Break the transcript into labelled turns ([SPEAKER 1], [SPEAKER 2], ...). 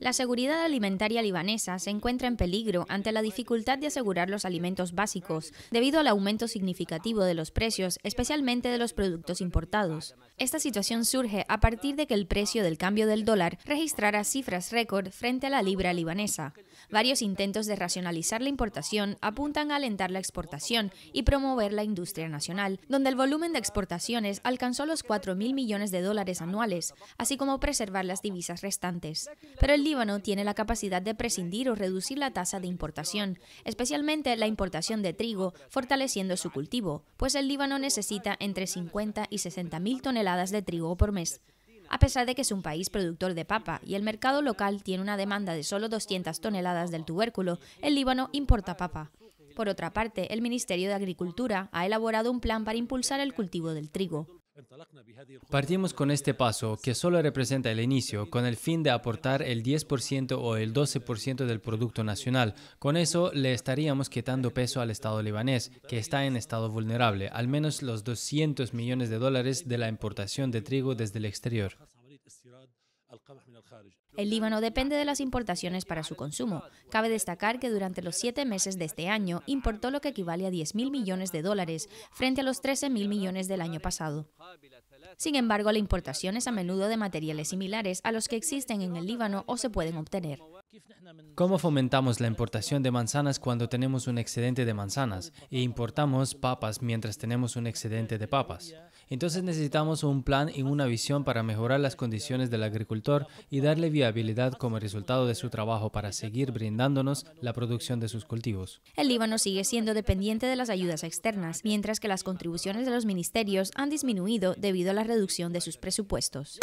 [SPEAKER 1] La seguridad alimentaria libanesa se encuentra en peligro ante la dificultad de asegurar los alimentos básicos, debido al aumento significativo de los precios, especialmente de los productos importados. Esta situación surge a partir de que el precio del cambio del dólar registrara cifras récord frente a la libra libanesa. Varios intentos de racionalizar la importación apuntan a alentar la exportación y promover la industria nacional, donde el volumen de exportaciones alcanzó los 4.000 millones de dólares anuales, así como preservar las divisas restantes pero el Líbano tiene la capacidad de prescindir o reducir la tasa de importación, especialmente la importación de trigo, fortaleciendo su cultivo, pues el Líbano necesita entre 50 y 60 mil toneladas de trigo por mes a pesar de que es un país productor de papa y el mercado local tiene una demanda de solo 200 toneladas del tubérculo, el Líbano importa papa. Por otra parte, el Ministerio de Agricultura ha elaborado un plan para impulsar el cultivo del trigo.
[SPEAKER 2] Partimos con este paso, que solo representa el inicio, con el fin de aportar el 10% o el 12% del Producto Nacional. Con eso le estaríamos quitando peso al Estado libanés, que está en estado vulnerable, al menos los 200 millones de dólares de la importación de trigo desde el exterior.
[SPEAKER 1] El Líbano depende de las importaciones para su consumo. Cabe destacar que durante los siete meses de este año importó lo que equivale a 10.000 millones de dólares, frente a los 13.000 millones del año pasado. Sin embargo, la importación es a menudo de materiales similares a los que existen en el Líbano o se pueden obtener.
[SPEAKER 2] ¿Cómo fomentamos la importación de manzanas cuando tenemos un excedente de manzanas e importamos papas mientras tenemos un excedente de papas? Entonces necesitamos un plan y una visión para mejorar las condiciones del agricultor y darle viabilidad como resultado de su trabajo para seguir brindándonos la producción de sus cultivos.
[SPEAKER 1] El Líbano sigue siendo dependiente de las ayudas externas, mientras que las contribuciones de los ministerios han disminuido debido a la reducción de sus presupuestos.